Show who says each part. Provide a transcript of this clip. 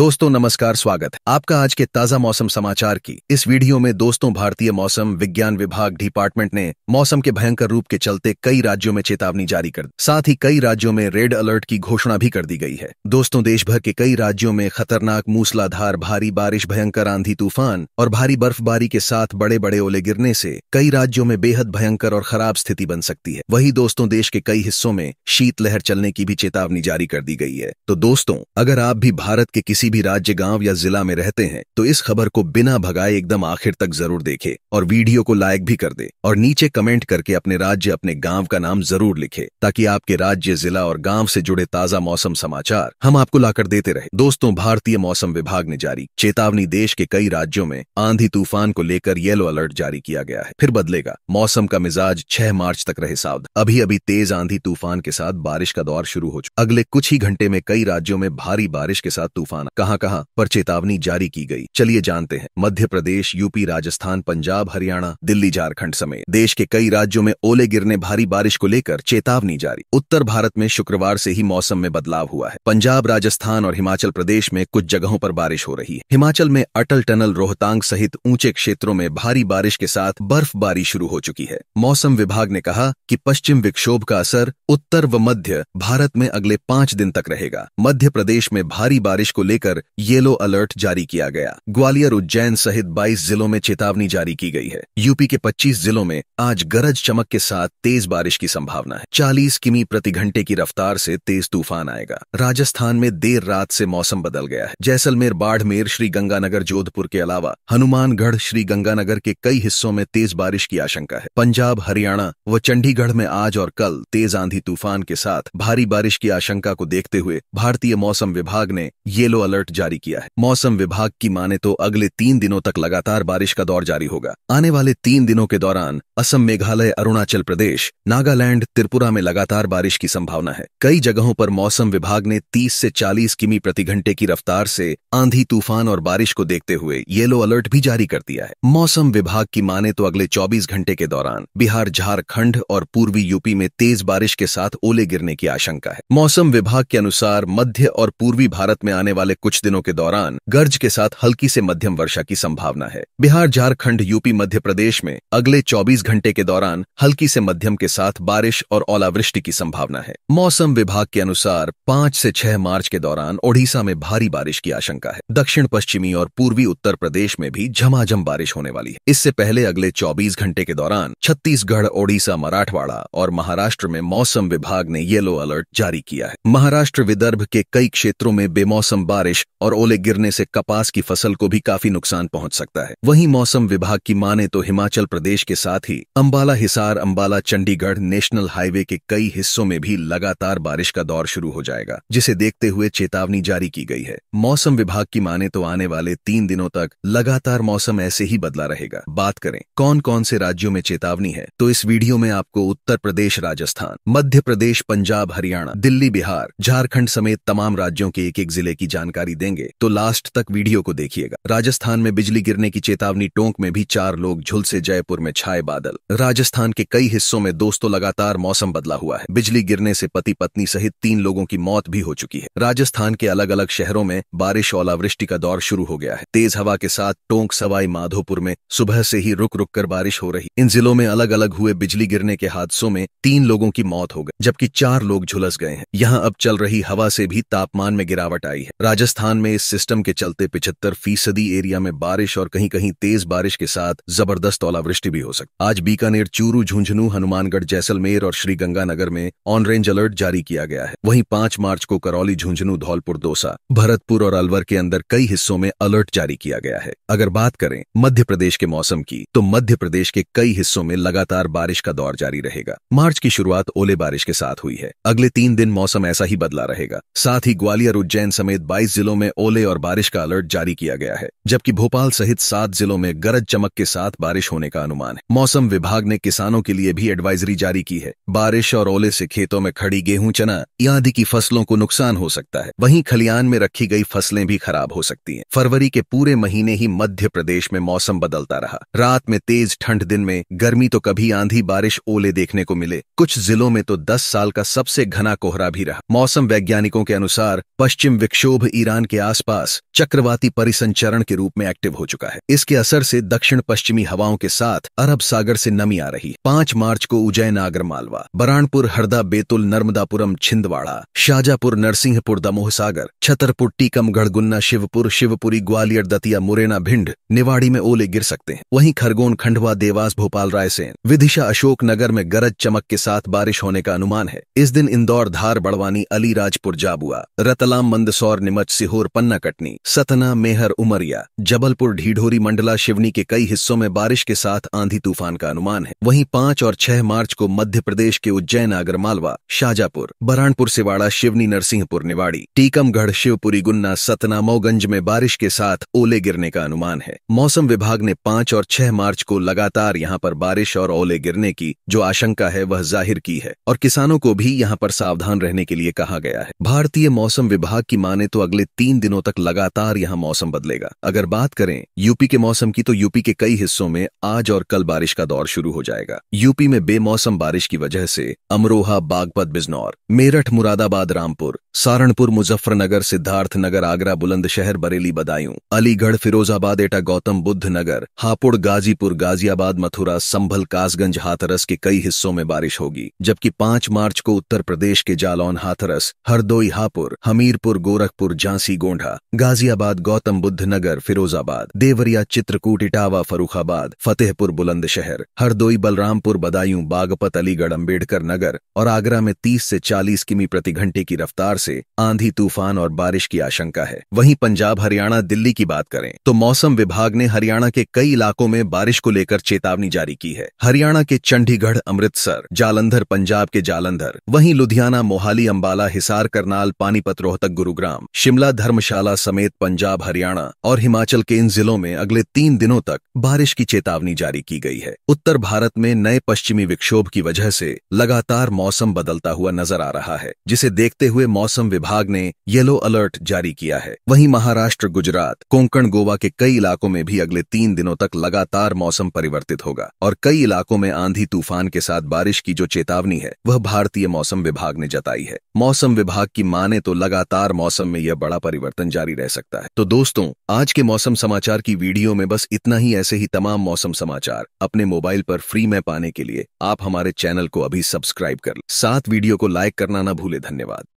Speaker 1: दोस्तों नमस्कार स्वागत आपका आज के ताजा मौसम समाचार की इस वीडियो में दोस्तों भारतीय मौसम विज्ञान विभाग डिपार्टमेंट ने मौसम के भयंकर रूप के चलते कई राज्यों में चेतावनी जारी कर साथ ही कई राज्यों में रेड अलर्ट की घोषणा भी कर दी गई है दोस्तों देश भर के कई राज्यों में खतरनाक मूसलाधार भारी बारिश भयंकर आंधी तूफान और भारी बर्फबारी के साथ बड़े बड़े ओले गिरने से कई राज्यों में बेहद भयंकर और खराब स्थिति बन सकती है वही दोस्तों देश के कई हिस्सों में शीतलहर चलने की भी चेतावनी जारी कर दी गई है तो दोस्तों अगर आप भी भारत के किसी किसी भी राज्य गांव या जिला में रहते हैं तो इस खबर को बिना भगाए एकदम आखिर तक जरूर देखे और वीडियो को लाइक भी कर दे और नीचे कमेंट करके अपने राज्य अपने गाँव का नाम जरूर लिखे ताकि आपके राज्य जिला और गाँव से जुड़े ताजा मौसम समाचार हम आपको लाकर देते रहे दोस्तों भारतीय मौसम विभाग ने जारी चेतावनी देश के कई राज्यों में आंधी तूफान को लेकर येलो अलर्ट जारी किया गया है फिर बदलेगा मौसम का मिजाज छह मार्च तक रहे सावधान अभी अभी तेज आंधी तूफान के साथ बारिश का दौर शुरू हो चुका अगले कुछ ही घंटे में कई राज्यों में भारी बारिश के साथ तूफान कहां कहां पर चेतावनी जारी की गई चलिए जानते हैं मध्य प्रदेश यूपी राजस्थान पंजाब हरियाणा दिल्ली झारखंड समेत देश के कई राज्यों में ओले गिरने भारी बारिश को लेकर चेतावनी जारी उत्तर भारत में शुक्रवार से ही मौसम में बदलाव हुआ है पंजाब राजस्थान और हिमाचल प्रदेश में कुछ जगहों पर बारिश हो रही है हिमाचल में अटल टनल रोहतांग सहित ऊंचे क्षेत्रों में भारी बारिश के साथ बर्फबारी शुरू हो चुकी है मौसम विभाग ने कहा कि पश्चिम विक्षोभ का असर उत्तर व मध्य भारत में अगले पांच दिन तक रहेगा मध्य प्रदेश में भारी बारिश को लेकर लेकर येलो अलर्ट जारी किया गया ग्वालियर उज्जैन सहित 22 जिलों में चेतावनी जारी की गई है यूपी के 25 जिलों में आज गरज चमक के साथ तेज बारिश की संभावना है 40 किमी प्रति घंटे की रफ्तार से तेज तूफान आएगा राजस्थान में देर रात से मौसम बदल गया है जैसलमेर बाड़मेर श्री गंगानगर जोधपुर के अलावा हनुमानगढ़ श्री गंगानगर के कई हिस्सों में तेज बारिश की आशंका है पंजाब हरियाणा व चंडीगढ़ में आज और कल तेज आंधी तूफान के साथ भारी बारिश की आशंका को देखते हुए भारतीय मौसम विभाग ने येलो अलर्ट अलर्ट जारी किया है मौसम विभाग की माने तो अगले तीन दिनों तक लगातार बारिश का दौर जारी होगा आने वाले तीन दिनों के दौरान असम मेघालय अरुणाचल प्रदेश नागालैंड त्रिपुरा में लगातार बारिश की संभावना है कई जगहों पर मौसम विभाग ने तीस से चालीस किमी प्रति घंटे की रफ्तार से आंधी तूफान और बारिश को देखते हुए येलो अलर्ट भी जारी कर दिया है मौसम विभाग की माने तो अगले चौबीस घंटे के दौरान बिहार झारखंड और पूर्वी यूपी में तेज बारिश के साथ ओले गिरने की आशंका है मौसम विभाग के अनुसार मध्य और पूर्वी भारत में आने वाले कुछ दिनों के दौरान गर्ज के साथ हल्की से मध्यम वर्षा की संभावना है बिहार झारखंड यूपी मध्य प्रदेश में अगले 24 घंटे के दौरान हल्की से मध्यम के साथ बारिश और ओलावृष्टि की संभावना है मौसम विभाग के अनुसार पांच से छह मार्च के दौरान ओडिशा में भारी बारिश की आशंका है दक्षिण पश्चिमी और पूर्वी उत्तर प्रदेश में भी झमाझम बारिश होने वाली है इससे पहले अगले चौबीस घंटे के दौरान छत्तीसगढ़ ओडिशा मराठवाड़ा और महाराष्ट्र में मौसम विभाग ने येलो अलर्ट जारी किया है महाराष्ट्र विदर्भ के कई क्षेत्रों में बेमौसम बारिश बारिश और ओले गिरने से कपास की फसल को भी काफी नुकसान पहुंच सकता है वहीं मौसम विभाग की माने तो हिमाचल प्रदेश के साथ ही अम्बाला हिसार अम्बाला चंडीगढ़ नेशनल हाईवे के कई हिस्सों में भी लगातार बारिश का दौर शुरू हो जाएगा जिसे देखते हुए चेतावनी जारी की गई है मौसम विभाग की माने तो आने वाले तीन दिनों तक लगातार मौसम ऐसे ही बदला रहेगा बात करें कौन कौन से राज्यों में चेतावनी है तो इस वीडियो में आपको उत्तर प्रदेश राजस्थान मध्य प्रदेश पंजाब हरियाणा दिल्ली बिहार झारखंड समेत तमाम राज्यों के एक एक जिले की जानकारी जानकारी देंगे तो लास्ट तक वीडियो को देखिएगा राजस्थान में बिजली गिरने की चेतावनी टोंक में भी चार लोग झुलसे जयपुर में छाए बादल राजस्थान के कई हिस्सों में दोस्तों लगातार मौसम बदला हुआ है बिजली गिरने से पति पत्नी सहित तीन लोगों की मौत भी हो चुकी है राजस्थान के अलग अलग शहरों में बारिश ओलावृष्टि का दौर शुरू हो गया है तेज हवा के साथ टोंक सवाई माधोपुर में सुबह से ही रुक रुक कर बारिश हो रही इन जिलों में अलग अलग हुए बिजली गिरने के हादसों में तीन लोगों की मौत हो गई जबकि चार लोग झुलस गए हैं यहाँ अब चल रही हवा से भी तापमान में गिरावट आई है राजस्थान राजस्थान में इस सिस्टम के चलते पिछहत्तर फीसदी एरिया में बारिश और कहीं कहीं तेज बारिश के साथ जबरदस्त ओलावृष्टि भी हो सकती आज बीकानेर चूरू झुंझुनू हनुमानगढ़ जैसलमेर और श्रीगंगानगर में ऑन रेंज अलर्ट जारी किया गया है वहीं पांच मार्च को करौली झुंझुनू धौलपुर दौसा भरतपुर और अलवर के अंदर कई हिस्सों में अलर्ट जारी किया गया है अगर बात करें मध्य प्रदेश के मौसम की तो मध्य प्रदेश के कई हिस्सों में लगातार बारिश का दौर जारी रहेगा मार्च की शुरुआत ओले बारिश के साथ हुई है अगले तीन दिन मौसम ऐसा ही बदला रहेगा साथ ही ग्वालियर उज्जैन समेत बाईस जिलों में ओले और बारिश का अलर्ट जारी किया गया है जबकि भोपाल सहित सात जिलों में गरज चमक के साथ बारिश होने का अनुमान है मौसम विभाग ने किसानों के लिए भी एडवाइजरी जारी की है बारिश और ओले से खेतों में खड़ी गेहूं चना आदि की फसलों को नुकसान हो सकता है वहीं खलियान में रखी गई फसलें भी खराब हो सकती हैं फरवरी के पूरे महीने ही मध्य प्रदेश में मौसम बदलता रहा रात में तेज ठंड दिन में गर्मी तो कभी आंधी बारिश ओले देखने को मिले कुछ जिलों में तो दस साल का सबसे घना कोहरा भी रहा मौसम वैज्ञानिकों के अनुसार पश्चिम विक्षोभ ईरान के आसपास चक्रवाती परिसंचरण के रूप में एक्टिव हो चुका है इसके असर से दक्षिण पश्चिमी हवाओं के साथ अरब सागर से नमी आ रही पांच मार्च को उज्जैन आगर मालवा बरानपुर हरदा बेतुल नर्मदापुरम छिंदवाड़ा शाजापुर नरसिंहपुर दमोह सागर छतरपुर टीकमगढ़ गुन्ना शिवपुर शिवपुरी ग्वालियर दतिया मुरैना भिंड निवाड़ी में ओले गिर सकते हैं वहीं खरगोन खंडवा देवास भोपाल रायसेन विदिशा अशोकनगर में गरज चमक के साथ बारिश होने का अनुमान है इस दिन इंदौर धार बड़वानी अलीराजपुर जाबुआ रतलाम मंदसौर निमच सीहोर पन्ना कटनी सतना मेहर उमरिया जबलपुर ढीढोरी मंडला शिवनी के कई हिस्सों में बारिश के साथ आंधी तूफान का अनुमान है वहीं पांच और छह मार्च को मध्य प्रदेश के उज्जैन आगरमालवा शाजापुर बरानपुर सिवाड़ा शिवनी नरसिंहपुर निवाड़ी टीकमगढ़ शिवपुरी गुन्ना सतना मऊगंज में बारिश के साथ ओले गिरने का अनुमान है मौसम विभाग ने पांच और छह मार्च को लगातार यहाँ पर बारिश और ओले गिरने की जो आशंका है वह जाहिर की है और किसानों को भी यहाँ पर सावधान रहने के लिए कहा गया है भारतीय मौसम विभाग की माने तो अगले अगले तीन दिनों तक लगातार यहां मौसम बदलेगा अगर बात करें यूपी के मौसम की तो यूपी के कई हिस्सों में आज और कल बारिश का दौर शुरू हो जाएगा यूपी में बेमौसम बारिश की वजह से अमरोहा बागपत बिजनौर मेरठ मुरादाबाद रामपुर सारणपुर मुजफ्फरनगर सिद्धार्थनगर आगरा बुलंदशहर बरेली बदायूं अलीगढ़ फिरोजाबाद एटा गौतम बुद्ध नगर हापुड़ गाजीपुर गाजियाबाद मथुरा संभल कासगंज हाथरस के कई हिस्सों में बारिश होगी जबकि पांच मार्च को उत्तर प्रदेश के जालौन हाथरस हरदोई हापुर हमीरपुर गोरखपुर जान झांसी गोंडा गाजियाबाद गौतम बुद्ध नगर फिरोजाबाद देवरिया चित्रकूट इटावा फरुखाबाद फतेहपुर बुलंदशहर हरदोई बलरामपुर बदायूं बागपत अलीगढ़ अम्बेडकर नगर और आगरा में 30 से 40 किमी प्रति घंटे की रफ्तार से आंधी तूफान और बारिश की आशंका है वहीं पंजाब हरियाणा दिल्ली की बात करें तो मौसम विभाग ने हरियाणा के कई इलाकों में बारिश को लेकर चेतावनी जारी की है हरियाणा के चंडीगढ़ अमृतसर जालंधर पंजाब के जालंधर वहीं लुधियाना मोहाली अम्बाला हिसार करनाल पानीपत रोहतक गुरुग्राम शिमला शिमला धर्मशाला समेत पंजाब हरियाणा और हिमाचल के इन जिलों में अगले तीन दिनों तक बारिश की चेतावनी जारी की गई है उत्तर भारत में नए पश्चिमी विक्षोभ की वजह से लगातार मौसम बदलता हुआ नजर आ रहा है जिसे देखते हुए मौसम विभाग ने येलो अलर्ट जारी किया है वहीं महाराष्ट्र गुजरात कोंकण गोवा के कई इलाकों में भी अगले तीन दिनों तक लगातार मौसम परिवर्तित होगा और कई इलाकों में आंधी तूफान के साथ बारिश की जो चेतावनी है वह भारतीय मौसम विभाग ने जताई है मौसम विभाग की माने तो लगातार मौसम में यह बड़ा परिवर्तन जारी रह सकता है तो दोस्तों आज के मौसम समाचार की वीडियो में बस इतना ही ऐसे ही तमाम मौसम समाचार अपने मोबाइल पर फ्री में पाने के लिए आप हमारे चैनल को अभी सब्सक्राइब कर साथ वीडियो को लाइक करना ना भूले धन्यवाद